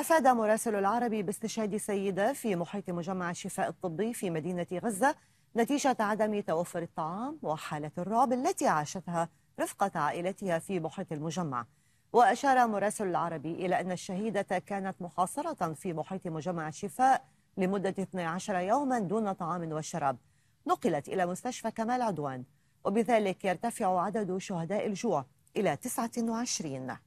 أفاد مراسل العربي باستشهاد سيدة في محيط مجمع الشفاء الطبي في مدينة غزة نتيجة عدم توفر الطعام وحالة الرعب التي عاشتها رفقة عائلتها في محيط المجمع وأشار مراسل العربي إلى أن الشهيدة كانت محاصرة في محيط مجمع الشفاء لمدة 12 يوما دون طعام وشراب نقلت إلى مستشفى كمال عدوان وبذلك يرتفع عدد شهداء الجوع إلى 29